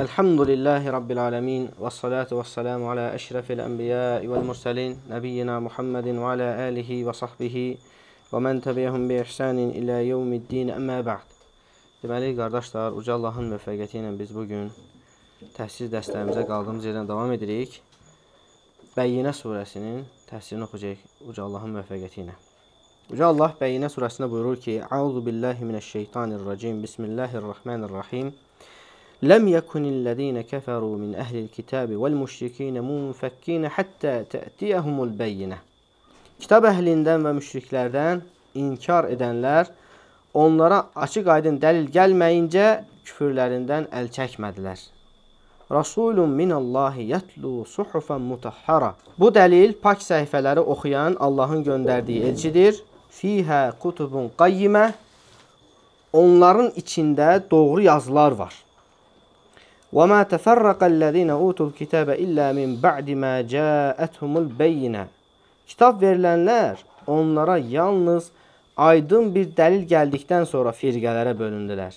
Elhamdülillahi Rabbil alemin və salatu və salamu alə əşrəfil ənbiya vəl mürsəlin nəbiyyina Muhammedin və alə alihi və sahbihi və mən təbiyyəhum bi ihsanin ilə yevmiddin əmmə bə'd. Deməli, qardaşlar, Uca Allahın müvəffəqiyyəti ilə biz bugün təhsil dərslərimizə qaldığımız yerdən davam edirik. Bəyyinə surəsinin təhsilini oxuyacaq Uca Allahın müvəffəqiyyəti ilə. Uca Allah Bəyyinə surəsində buyurur ki, Əuzu billahi minəşşeytanirracim, Bismillahirrahmanirrahim. Bismillahirrahmanirrahim. لم يكن الذين كفروا من أهل الكتاب والمشركين منفكين حتى تأتيهم البينة Kitab əhlindən və müşriklərdən inkar edənlər onlara açıq aydın dəlil gəlməyincə küfürlərindən əl çəkmədilər. Rasulun minallahi yatlu suhufan mutahhara. Bu dəlil pak səhifələri oxuyan Allahın göndərdiyi elçidir. Fihə kutubun qayyimə. Onların içində doğru yazılar var. وَمَا تَفَرَّقَ الَّذِينَ اُوتُ الْكِتَابَ اِلَّا مِنْ بَعْدِ مَا جَاءَتْهُمُ الْبَيِّنَ Kitab verilənlər onlara yalnız aydın bir dəlil gəldikdən sonra firqələrə bölündülər.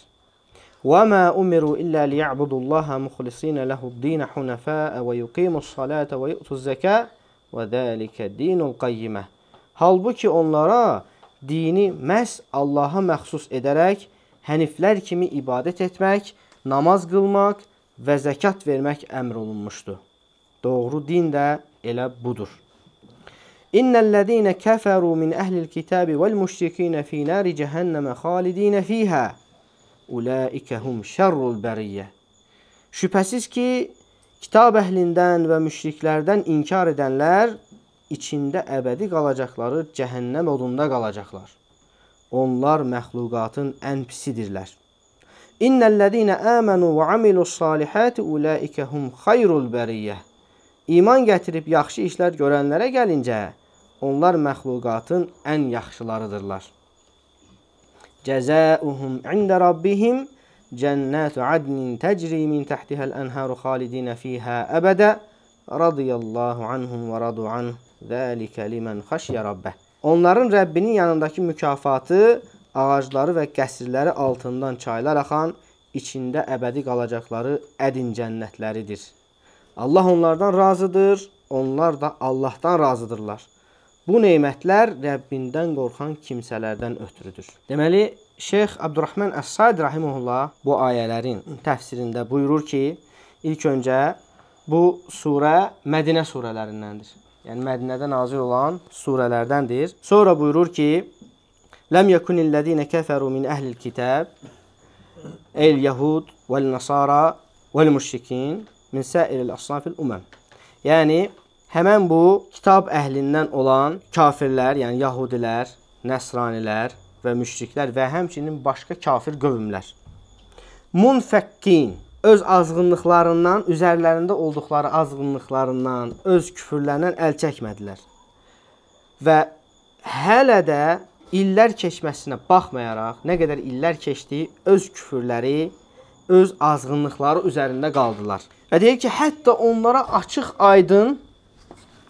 وَمَا أُمِرُوا إِلَّا لِيَعْبُدُوا اللَّهَ مُخْلِصِينَ لَهُ الدِّينَ حُنَفَاءَ وَيُقِيمُوا الصَّلَاةَ وَيُؤْتُوا الزَّكَاءَ وَذَٰلِكَ دِينُ الْقَيِّمَةِ Halbuki onlara dini məhz Allaha məxsus edərək, həniflər kimi ibadət etmək, namaz qılmaq, və zəkat vermək əmr olunmuşdu. Doğru din də elə budur. İnnellezine keferu min ehlil kitabi vel müşrikin fi nari cehennem halidin fiha. Ulaike hum şerrul beriyye. Şübhəsiz ki, kitab əhlindən və müşriklərdən inkar edənlər içində əbədi qalacaqları cəhənnəm odunda qalacaqlar. Onlar məxluqatın ən pisidirlər. İnnellezine amenu ve amilussalihati ulaike hum hayrul beriyye. İman gətirib yaxşı işlər görənlərə gəlincə, onlar məxluqatın ən yaxşılarıdırlar. Cəzauhum ində rabbihim cənnətu adnin təcri min tahtihal enharu xalidin fiha əbədə radiyallahu anhum və radu anh zəlikə limən xəşyə rabbə. Onların Rəbbinin yanındakı mükafatı ağacları və qəsrləri altından çaylar axan, içində əbədi qalacaqları ədin cənnətləridir. Allah onlardan razıdır, onlar da Allahdan razıdırlar. Bu nemətlər Rəbbindən qorxan kimsələrdən ötürüdür. Deməli, Şeyx Abdurrahman Əs-Said rahimehullah bu ayələrin təfsirində buyurur ki, ilk öncə bu surə Mədinə surələrindəndir. Yəni Mədinədə nazil olan surələrdəndir. Sonra buyurur ki, Ləm yekunillezine keferu min ehlil kitab el yehud vel nasara vel müşrikin min sairil asnafil umam. Yəni həmin bu kitab əhlindən olan kafirlər, yəni yahudilər, nəsranilər və müşriklər və həmçinin başqa kafir qövmlər. Munfəqqin öz azğınlıqlarından, üzərlərində olduqları azğınlıqlarından, öz küfrlərindən əl çəkmədilər. Və hələ də illər keçməsinə baxmayaraq, nə qədər illər keçdi, öz küfürləri, öz azğınlıqları üzərində qaldılar. Və deyir ki, hətta onlara açıq-aydın,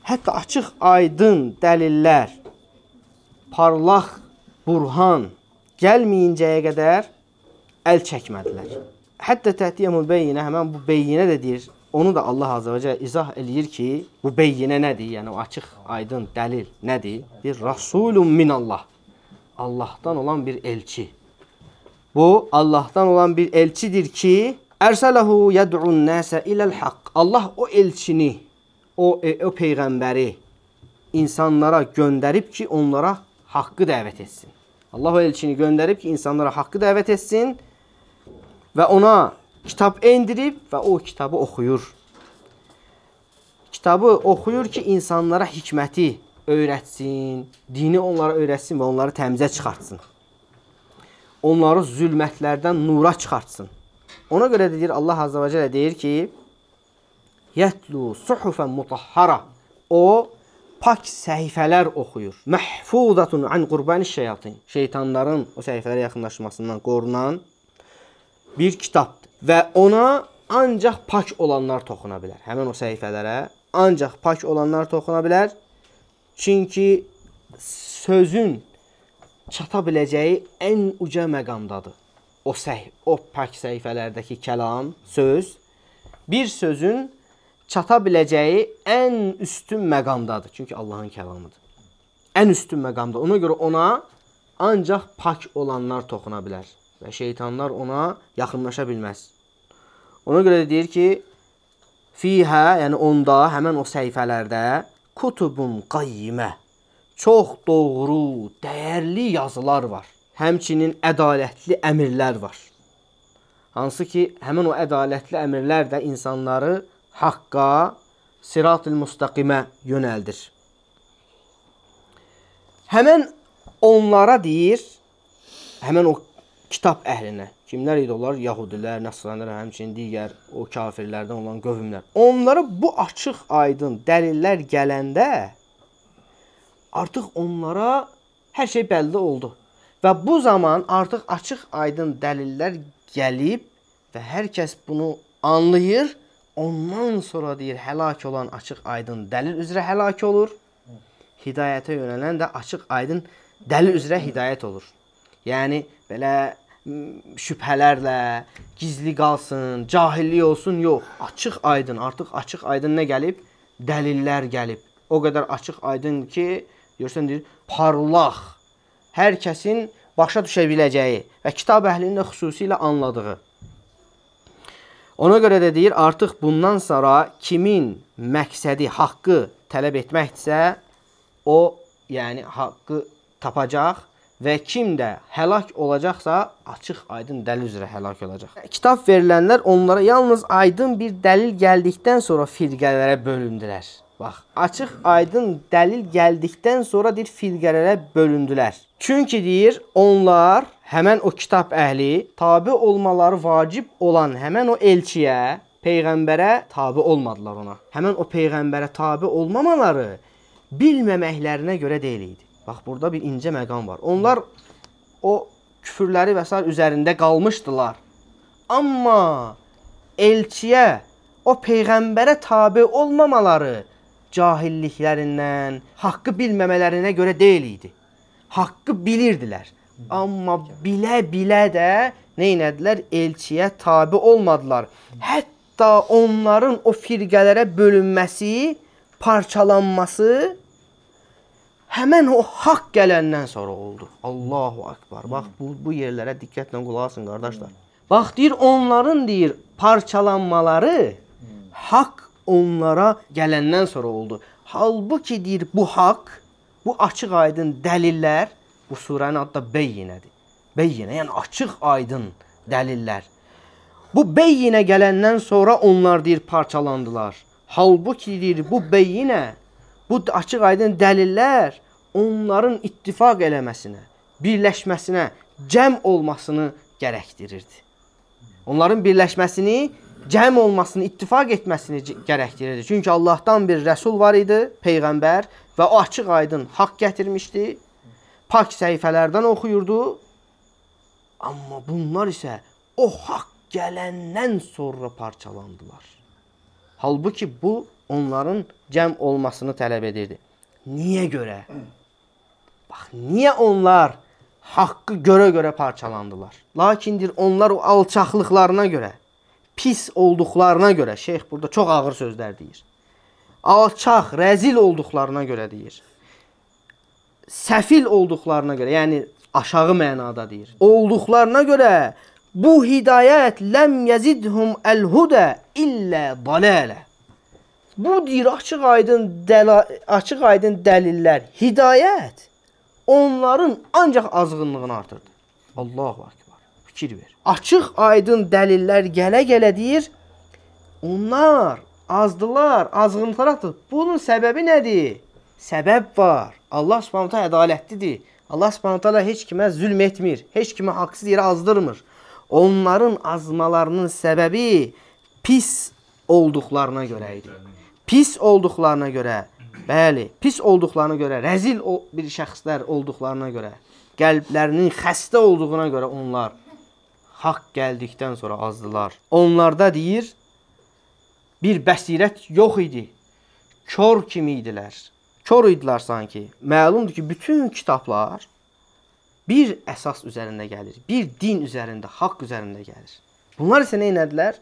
hətta açıq-aydın dəlillər, parlaq burhan gəlməyincəyə qədər əl çəkmədilər. Hətta təhdiyəmül beyinə, həmən bu beyinə də deyir, onu da Allah Azəbə Cələ izah eləyir ki, bu beyinə nədir? Yəni o açıq, aydın dəlil nədir? Bir Rasulun min Allah. Allahdan olan bir elçi. Bu Allahdan olan bir elçidir ki, Ərsələhu yəd'un nəsə iləl haqq. Allah o elçini, o, e, o peyğəmbəri insanlara göndərib ki, onlara haqqı dəvət etsin. Allah o elçini göndərib ki, insanlara haqqı dəvət etsin və ona kitab endirib və o kitabı oxuyur. Kitabı oxuyur ki, insanlara hikməti öyrətsin, dini onlara öyrətsin və onları təmizə çıxartsın. Onları zülmətlərdən nura çıxartsın. Ona görə də deyir Allah Azza və Cəllə deyir ki: "Yətlu suhufan mutahhara." O pak səhifələr oxuyur. Məhfuzatun an qurbani şeyatin. Şeytanların o səhifələrə yaxınlaşmasından qorunan bir kitabdır və ona ancaq pak olanlar toxuna bilər. Həmin o səhifələrə ancaq pak olanlar toxuna bilər Çünki sözün çata biləcəyi ən uca məqamdadır. O səh, o pak səhifələrdəki kəlam, söz bir sözün çata biləcəyi ən üstün məqamdadır. Çünki Allahın kəlamıdır. Ən üstün məqamda. Ona görə ona ancaq pak olanlar toxuna bilər və şeytanlar ona yaxınlaşa bilməz. Ona görə də deyir ki, fiha, yəni onda, həmin o səhifələrdə kutubun qayyimə çox doğru, dəyərli yazılar var. Həmçinin ədalətli əmirlər var. Hansı ki, həmin o ədalətli əmirlər də insanları haqqa, sirat-ül müstəqimə yönəldir. Həmin onlara deyir, həmin o kitab əhlinə. Kimlər idi onlar? Yahudilər, Nəsranlar, həmçinin digər o kafirlərdən olan qövmlər. Onlara bu açıq, aydın dəlillər gələndə artıq onlara hər şey bəlli oldu. Və bu zaman artıq açıq, aydın dəlillər gəlib və hər kəs bunu anlayır. Ondan sonra deyir, həlak olan açıq, aydın dəlil üzrə həlak olur. Hidayətə yönələn də açıq, aydın dəlil üzrə hidayət olur. Yəni belə şübhələrlə, gizli qalsın, cahillik olsun, yox. Açıq aydın, artıq açıq aydın nə gəlib? Dəlillər gəlib. O qədər açıq aydın ki, görsən deyir, parlaq. Hər kəsin başa düşə biləcəyi və kitab əhlinin də xüsusilə anladığı. Ona görə də deyir, artıq bundan sonra kimin məqsədi haqqı tələb etməkdirsə, o, yəni haqqı tapacaq və kim də həlak olacaqsa, açıq-aydın dəlil üzrə həlak olacaq. Kitab verilənlər onlara yalnız aydın bir dəlil gəldikdən sonra firqələrə bölündülər. Bax, açıq-aydın dəlil gəldikdən sonra deyir firqələrə bölündülər. Çünki deyir, onlar həmin o kitab əhli tabe olmaları vacib olan həmin o elçiyə, peyğəmbərə tabe olmadılar ona. Həmin o peyğəmbərə tabe olmamaları bilməməklərinə görə deyil idi. Bax burada bir incə məqam var. Onlar o küfürləri və s. üzərində qalmışdılar. Amma elçiyə, o peyğəmbərə tabe olmamaları cahilliklərindən, haqqı bilməmələrinə görə deyil idi. Haqqı bilirdilər. Amma bilə-bilə də nə etdilər? Elçiyə tabe olmadılar. Hətta onların o firqələrə bölünməsi, parçalanması həmən o haqq gələndən sonra oldu. Allahu akbar. Bax bu bu yerlərə diqqətlə qulaq asın qardaşlar. Bax deyir onların deyir parçalanmaları haqq onlara gələndən sonra oldu. Halbuki deyir bu haqq, bu açıq-aydın dəlillər bu surənin adı da Beyyinədir. Beyyinə, yəni açıq-aydın dəlillər. Bu Beyyinə gələndən sonra onlar deyir parçalandılar. Halbuki deyir bu Beyyinə Bu açıq-aydın dəlillər onların ittifaq eləməsinə, birləşməsinə, cəm olmasını gərəkdirirdi. Onların birləşməsini, cəm olmasını, ittifaq etməsini gərəkdirirdi. Çünki Allahdan bir rəsul var idi, peyğəmbər və o açıq-aydın haqq gətirmişdi. Pak səhifələrdən oxuyurdu. Amma bunlar isə o haqq gələndən sonra parçalandılar. Halbuki bu onların cəm olmasını tələb edirdi. Niyə görə? Bax, niyə onlar haqqı görə-görə parçalandılar? Lakindir onlar o alçaqlıqlarına görə, pis olduqlarına görə, şeyx burada çox ağır sözlər deyir. Alçaq, rəzil olduqlarına görə deyir. Səfil olduqlarına görə, yəni aşağı mənada deyir. Olduqlarına görə bu hidayət ləm yezidhum el-hudə illə dalalə. Bu deyir açıq aydın dəla, açıq aydın dəlillər, hidayət onların ancaq azğınlığını artırdı. Allahu akbar. Fikir ver. Açıq aydın dəlillər gələ-gələ deyir, onlar azdılar, azğınlıqlar artır. Bunun səbəbi nədir? Səbəb var. Allah Subhanahu taala ədalətlidir. Allah Subhanahu taala heç kimə zülm etmir, heç kimə haqsız yerə azdırmır. Onların azmalarının səbəbi pis olduqlarına görə idi pis olduqlarına görə, bəli, pis olduqlarına görə, rəzil bir şəxslər olduqlarına görə, qəlblərinin xəstə olduğuna görə onlar haqq gəldikdən sonra azdılar. Onlarda deyir, bir bəsirət yox idi. Kör kimi idilər. Kör idilər sanki. Məlumdur ki, bütün kitablar bir əsas üzərində gəlir. Bir din üzərində, haqq üzərində gəlir. Bunlar isə nə etdilər?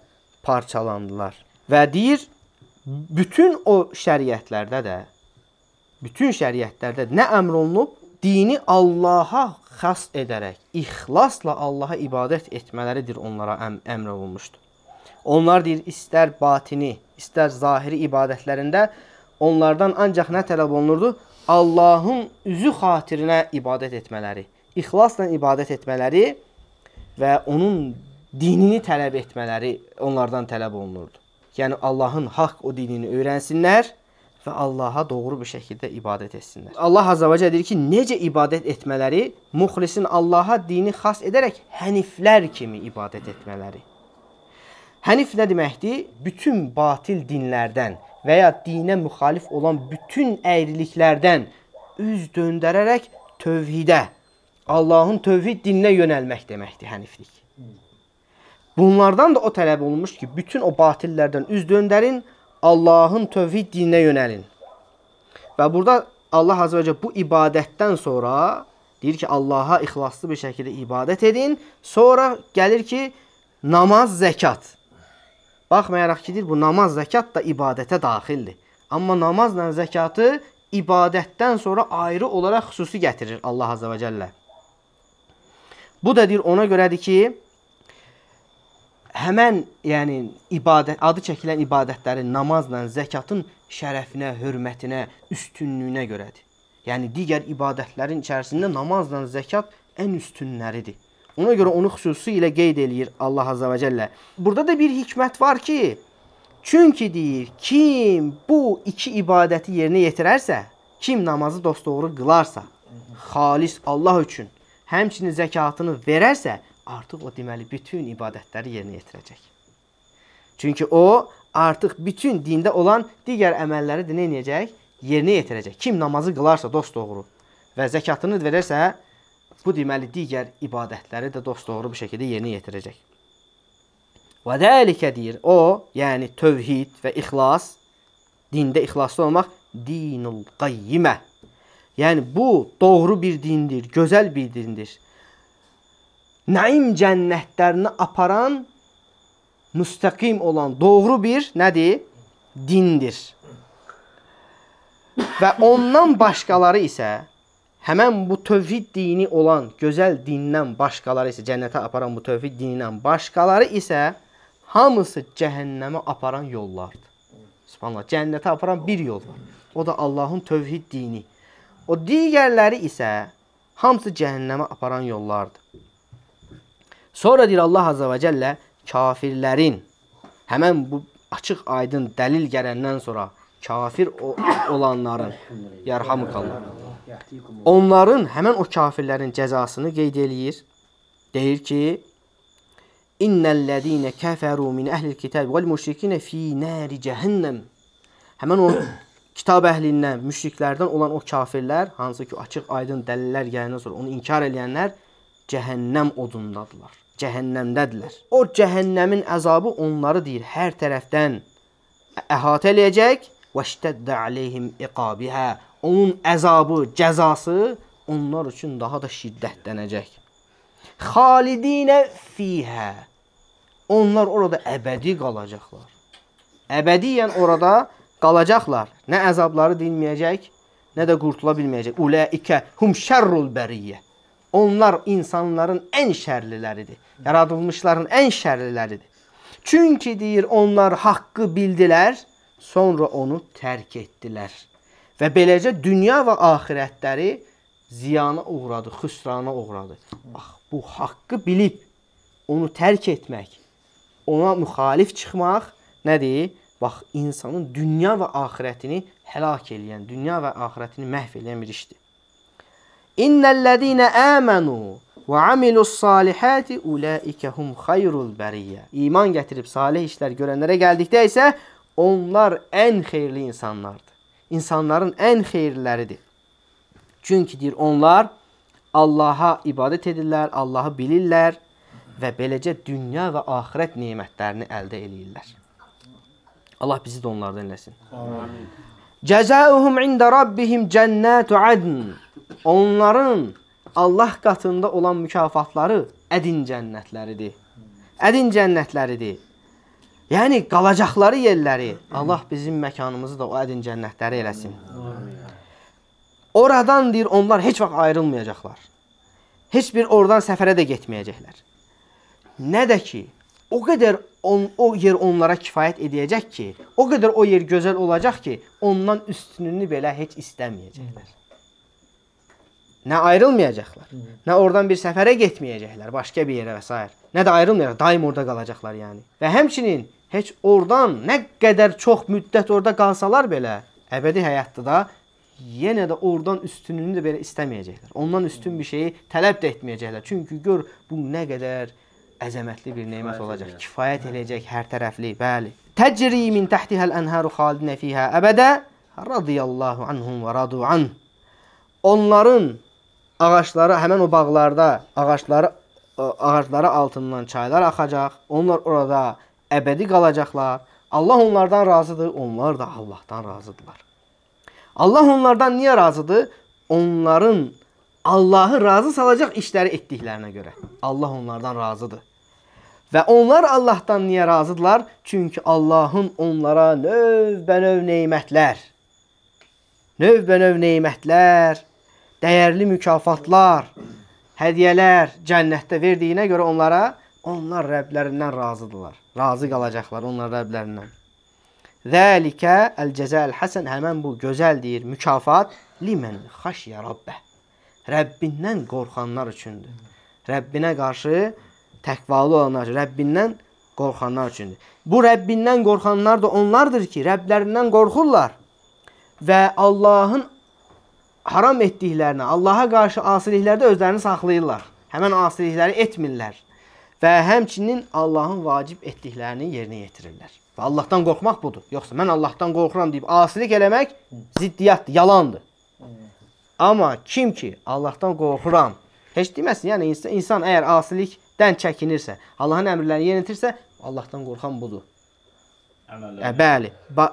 Parçalandılar. Və deyir, bütün o şəriətlərdə də bütün şəriətlərdə nə əmr olunub? Dini Allaha xas edərək, ixlasla Allaha ibadət etmələridir onlara əm əmr olunmuşdur. Onlar deyir, istər batini, istər zahiri ibadətlərində onlardan ancaq nə tələb olunurdu? Allahın üzü xatirinə ibadət etmələri, ixlasla ibadət etmələri və onun dinini tələb etmələri onlardan tələb olunurdu yəni Allahın haqq o dinini öyrənsinlər və Allaha doğru bir şəkildə ibadət etsinlər. Allah Azza və Cəllə deyir ki, necə ibadət etmələri? Muxlisin Allaha dini xas edərək həniflər kimi ibadət etmələri. Hənif nə deməkdir? Bütün batil dinlərdən və ya dinə müxalif olan bütün əyriliklərdən üz döndərərək tövhidə, Allahın tövhid dininə yönəlmək deməkdir həniflik. Bunlardan da o tələb olunmuş ki, bütün o batillərdən üz döndərin, Allahın tövhid dininə yönəlin. Və burada Allah Azərə və bu ibadətdən sonra deyir ki, Allaha ixlaslı bir şəkildə ibadət edin. Sonra gəlir ki, namaz, zəkat. Baxmayaraq ki, deyir, bu namaz, zəkat da ibadətə daxildir. Amma namazla zəkatı ibadətdən sonra ayrı olaraq xüsusi gətirir Allah Azərə və Cəllə. Bu da deyir ona görədir ki, həmən, yəni ibadət adı çəkilən ibadətləri namazla, zəkatın şərəfinə, hörmətinə, üstünlüyünə görədir. Yəni digər ibadətlərin içərisində namazla zəkat ən üstünləridir. Ona görə onu xüsusi ilə qeyd eləyir Allah Azza və Cəllə. Burada da bir hikmət var ki, çünki deyir, kim bu iki ibadəti yerinə yetirərsə, kim namazı dosdoğru qılarsa, xalis Allah üçün, həmçinin zəkatını verərsə, artıq o deməli bütün ibadətləri yerinə yetirəcək. Çünki o artıq bütün dində olan digər əməlləri də nə edəcək? Yerinə yetirəcək. Kim namazı qılarsa dost doğru və zəkatını verərsə, bu deməli digər ibadətləri də dost doğru bir şəkildə yerinə yetirəcək. Və dəlikə deyir, o, yəni tövhid və ixlas, dində ixlaslı olmaq dinul qayyimə. Yəni bu doğru bir dindir, gözəl bir dindir naim cənnətlərinə aparan müstəqim olan doğru bir nədir? Dindir. Və ondan başqaları isə həmən bu tövhid dini olan gözəl dindən başqaları isə cənnətə aparan bu tövhid dinindən başqaları isə hamısı cəhənnəmə aparan yollardır. Subhanallah, cənnətə aparan bir yol var. O da Allahın tövhid dini. O digərləri isə hamısı cəhənnəmə aparan yollardır. Sonra deyir Allah Azza və Cəllə kafirlərin həmən bu açıq aydın dəlil gələndən sonra kafir olanların yarhamukallah. Onların həmən o kafirlərin cəzasını qeyd eləyir. Deyir ki: "İnnellezine keferu min ehlil kitab vel müşrikine fi nari cehennem." Həmən o kitab əhlindən, müşriklərdən olan o kafirlər, hansı ki açıq aydın dəlillər gələndən sonra onu inkar edənlər cəhənnəm odundadılar cəhənnəmdədirlər. O cəhənnəmin əzabı onları deyir hər tərəfdən əhatə eləyəcək və şiddətdə aleyhim iqabihə. Onun əzabı, cəzası onlar üçün daha da şiddətlənəcək. Xalidinə fihə. Onlar orada əbədi qalacaqlar. Əbədiyən orada qalacaqlar. Nə əzabları dinməyəcək, nə də qurtula bilməyəcək. Ulaikə hum şərrul bəriyyə. Onlar insanların ən şərliləridir. Yaradılmışların ən şərliləridir. Çünki deyir onlar haqqı bildilər, sonra onu tərk etdilər. Və beləcə dünya və axirətləri ziyana uğradı, xüsrana uğradı. Bax, bu haqqı bilib onu tərk etmək, ona müxalif çıxmaq nədir? Bax, insanın dünya və axirətini həlak eləyən, dünya və axirətini məhv eləyən bir işdir. İnnellezine amenu və amilus salihati ulaikehum xayrul bariyyə. İman gətirib salih işlər görənlərə gəldikdə isə onlar ən xeyirli insanlardır. İnsanların ən xeyirləridir. Çünki deyir onlar Allaha ibadət edirlər, Allahı bilirlər və beləcə dünya və axirət nemətlərini əldə eləyirlər. Allah bizi də onlardan eləsin. Amin. Cəzaohum ində rabbihim cənnatu adn onların Allah qatında olan mükafatları ədin cənnətləridir. Ədin cənnətləridir. Yəni qalacaqları yerləri Allah bizim məkanımızı da o ədin cənnətləri eləsin. Oradan deyir onlar heç vaxt ayrılmayacaqlar. Heç bir oradan səfərə də getməyəcəklər. Nə də ki o qədər on, o yer onlara kifayət edəcək ki, o qədər o yer gözəl olacaq ki, ondan üstününü belə heç istəməyəcəklər. Nə ayrılmayacaqlar, Hı. nə oradan bir səfərə getməyəcəklər, başqa bir yerə və s. Nə də ayrılmayacaq, daim orada qalacaqlar yəni. Və həmçinin heç oradan nə qədər çox müddət orada qalsalar belə, əbədi həyatda da yenə də oradan üstünlüyünü də belə istəməyəcəklər. Ondan üstün bir şeyi tələb də etməyəcəklər. Çünki gör bu nə qədər əzəmətli bir nemət olacaq. Kifayət hə. eləyəcək hər tərəfli. Bəli. Təcri min tahtihal anharu xalidin fiha əbədə radiyallahu anhum və radu an. Onların ağacları, həmin o bağlarda ağacları ağacları altından çaylar axacaq. Onlar orada əbədi qalacaqlar. Allah onlardan razıdır, onlar da Allahdan razıdırlar. Allah onlardan niyə razıdır? Onların Allahı razı salacaq işləri etdiklərinə görə. Allah onlardan razıdır. Və onlar Allahdan niyə razıdırlar? Çünki Allahın onlara növbənöv nemətlər, növbənöv nemətlər dəyərli mükafatlar, hədiyyələr cənnətdə verdiyinə görə onlara onlar Rəblərindən razıdırlar. Razı qalacaqlar onlar Rəblərindən. Zəlikə el-cəzəl hasən həmin bu gözəl deyir mükafat limen xaşiyə rabbə. Rəbbindən qorxanlar üçündür. Rəbbinə qarşı təqvalı olanlar, Rəbbindən qorxanlar üçündür. Bu Rəbbindən qorxanlar da onlardır ki, Rəblərindən qorxurlar və Allahın haram etdiklərini Allaha qarşı asiliklərdə özlərini saxlayırlar. Həmən asilikləri etmirlər. Və həmçinin Allahın vacib etdiklərini yerinə yetirirlər. Və Allahdan qorxmaq budur. Yoxsa mən Allahdan qorxuram deyib asilik eləmək ziddiyyətdir, yalandır. Amma kim ki Allahdan qorxuram, heç deməsin, yəni insan, insan əgər asilikdən çəkinirsə, Allahın əmrlərini yenitirsə, Allahdan qorxan budur. Əmələ. Hə, Ə, bəli. Ba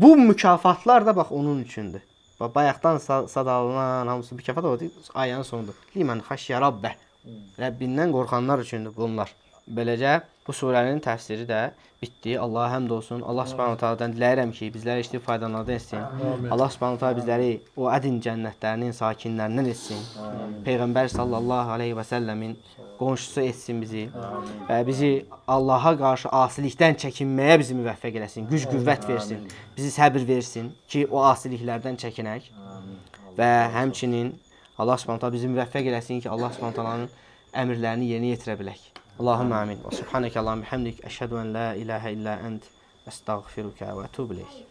bu mükafatlar da bax onun üçündür. Və bayaqdan sadalanan hamısı mükafat olacaq ayənin sonudur. Liman xəşyə rabbə. Hmm. Rəbbindən qorxanlar üçündür bunlar. Beləcə bu surənin təfsiri də bitdi. Allaha həmd olsun. Allah Subhanahu taala-dan diləyirəm ki, bizləri eşidib faydalanlardan etsin. Amin. Allah Subhanahu taala bizləri o ədin cənnətlərinin sakinlərindən etsin. Amin. Peyğəmbər sallallahu alayhi və səlləmin qonşusu etsin bizi. Amin. Və bizi Allaha qarşı asilikdən çəkinməyə bizi müvəffəq eləsin, güc-qüvvət versin. Bizi səbir versin ki, o asiliklərdən çəkinək. Amin. Və həmçinin Allah Subhanahu taala bizi müvəffəq eləsin ki, Allah Subhanahu taalanın əmrlərini yerinə yetirə bilək. اللهم آمين وسبحانك اللهم بحمدك أشهد أن لا إله إلا أنت أستغفرك وأتوب إليك